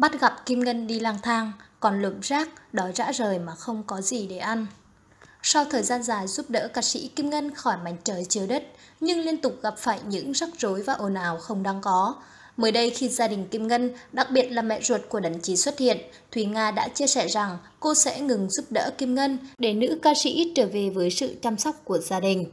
bắt gặp Kim Ngân đi lang thang, còn lượm rác, đói rã rời mà không có gì để ăn. Sau thời gian dài giúp đỡ ca sĩ Kim Ngân khỏi mảnh trời chiếu đất, nhưng liên tục gặp phải những rắc rối và ồn ào không đáng có. Mới đây khi gia đình Kim Ngân, đặc biệt là mẹ ruột của đàn chí xuất hiện, Thùy Nga đã chia sẻ rằng cô sẽ ngừng giúp đỡ Kim Ngân để nữ ca sĩ trở về với sự chăm sóc của gia đình.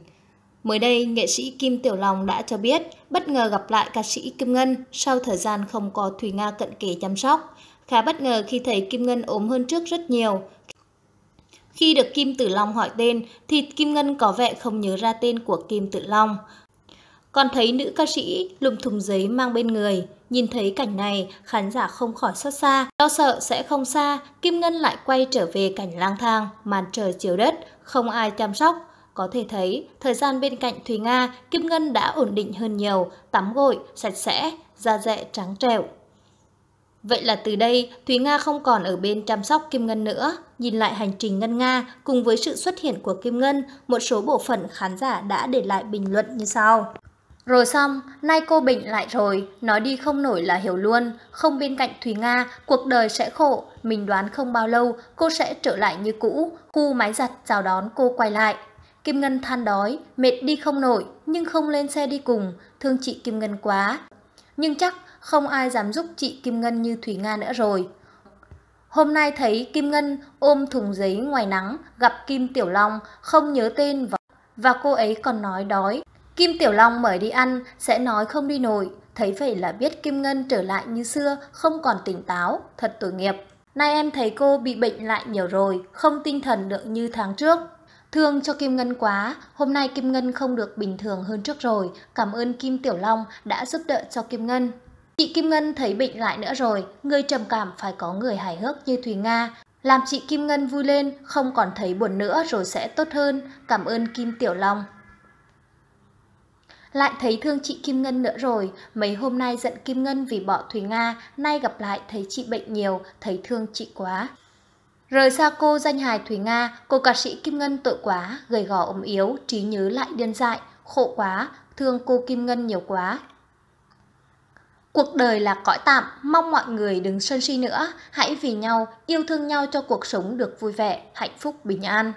Mới đây, nghệ sĩ Kim Tiểu Long đã cho biết bất ngờ gặp lại ca sĩ Kim Ngân sau thời gian không có Thùy Nga cận kề chăm sóc. Khá bất ngờ khi thấy Kim Ngân ốm hơn trước rất nhiều. Khi được Kim Tử Long hỏi tên thì Kim Ngân có vẻ không nhớ ra tên của Kim Tử Long. Còn thấy nữ ca sĩ lùm thùng giấy mang bên người. Nhìn thấy cảnh này, khán giả không khỏi xót xa. Lo sợ sẽ không xa, Kim Ngân lại quay trở về cảnh lang thang, màn trời chiếu đất, không ai chăm sóc, có thể thấy, thời gian bên cạnh Thùy Nga, Kim Ngân đã ổn định hơn nhiều, tắm gội, sạch sẽ, da dẻ trắng trẻo. Vậy là từ đây, Thúy Nga không còn ở bên chăm sóc Kim Ngân nữa. Nhìn lại hành trình Ngân Nga cùng với sự xuất hiện của Kim Ngân, một số bộ phận khán giả đã để lại bình luận như sau. Rồi xong, nay cô bệnh lại rồi, nói đi không nổi là hiểu luôn, không bên cạnh Thúy Nga, cuộc đời sẽ khổ, mình đoán không bao lâu cô sẽ trở lại như cũ, khu máy giặt chào đón cô quay lại. Kim Ngân than đói, mệt đi không nổi, nhưng không lên xe đi cùng, thương chị Kim Ngân quá. Nhưng chắc không ai dám giúp chị Kim Ngân như Thủy Nga nữa rồi. Hôm nay thấy Kim Ngân ôm thùng giấy ngoài nắng, gặp Kim Tiểu Long, không nhớ tên và, và cô ấy còn nói đói. Kim Tiểu Long mời đi ăn, sẽ nói không đi nổi. Thấy vậy là biết Kim Ngân trở lại như xưa, không còn tỉnh táo, thật tội nghiệp. Nay em thấy cô bị bệnh lại nhiều rồi, không tinh thần được như tháng trước. Thương cho Kim Ngân quá, hôm nay Kim Ngân không được bình thường hơn trước rồi, cảm ơn Kim Tiểu Long đã giúp đỡ cho Kim Ngân. Chị Kim Ngân thấy bệnh lại nữa rồi, người trầm cảm phải có người hài hước như Thùy Nga. Làm chị Kim Ngân vui lên, không còn thấy buồn nữa rồi sẽ tốt hơn, cảm ơn Kim Tiểu Long. Lại thấy thương chị Kim Ngân nữa rồi, mấy hôm nay giận Kim Ngân vì bỏ Thùy Nga, nay gặp lại thấy chị bệnh nhiều, thấy thương chị quá. Rời xa cô danh hài Thủy Nga, cô ca sĩ Kim Ngân tội quá, gầy gò ốm yếu, trí nhớ lại điên dại, khổ quá, thương cô Kim Ngân nhiều quá. Cuộc đời là cõi tạm, mong mọi người đừng sân si nữa, hãy vì nhau, yêu thương nhau cho cuộc sống được vui vẻ, hạnh phúc, bình an.